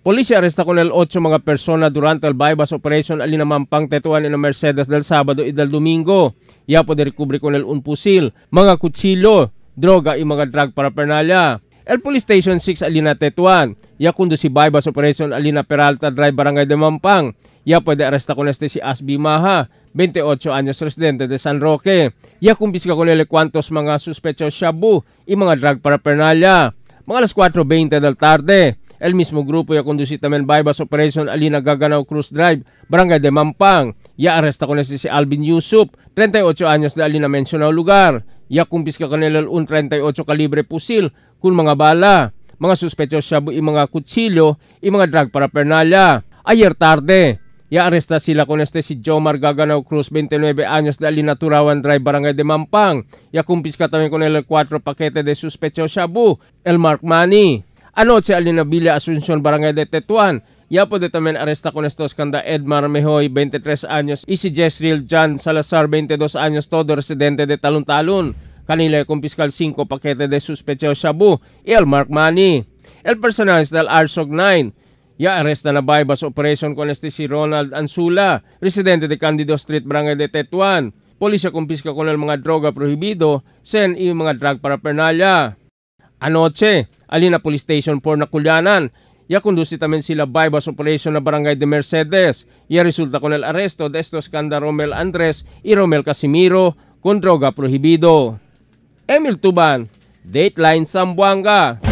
Polisi aresta kunel 8 mga persona durante el Baybas Operation alinamampang tetuan ina Mercedes del Sabado y del Domingo. Yapo de recobre kunel un pusil, mga kutsilo, droga i mga drug paraphernalia. El Police Station 6 Alina Tetuan, yakundo si Baybas Operation Alina Peralta Drive Barangay de Mampang. Yapo de aresta kunel este si Asbi Maha, 28 anyos residente de San Roque. Ya kumpiska ko nila kwantos mga suspecho shabu i mga drug paraphernalia. Mga alas 4.20 del tarde, El mismo grupo ya conducir también Baibas Operation Ali Nagaganaw Cruz Drive, Barangay de Mampang. Ya aresta ko si Alvin Yusuf, 38 años na alina mentionado lugar. Ya kumpiska kanila un 38 kalibre pusil kun mga bala, mga suspetyo shabu i mga kutsilyo, i mga drug paraphernalia. Ayer tarde, ya aresta sila con este si Jomar Gaganaw Cruz, 29 años de Alina Turawan Drive, Barangay de Mampang. Ya kumpiska también con el 4 paquete de sospechoso shabu, el Mark Money. Alot si Alina Asuncion Barangay de Tetuan. Yapo de tamen aresta con estos canda Edmar Mehoy, 23 años, y si Jezreel John Salazar, 22 años, todo residente de Talun-Talun. Kanila kumpiskal 5 pakete de suspecho shabu y el mark money. El personal del Arsog 9. Ya arrest na nabay sa operation con este si Ronald Ansula, residente de Candido Street, Barangay de Tetuan. Polisya kumpiska ko ng mga droga prohibido, sen i mga drug paraphernalia. Anoche, na Police Station 4 na Kulyanan, yakundusi tamin sila bypass operation na Barangay de Mercedes. Ya resulta con el arresto de estos canda Romel Andres y Romel Casimiro con droga prohibido. Emil Tuban, Dateline Sambuanga.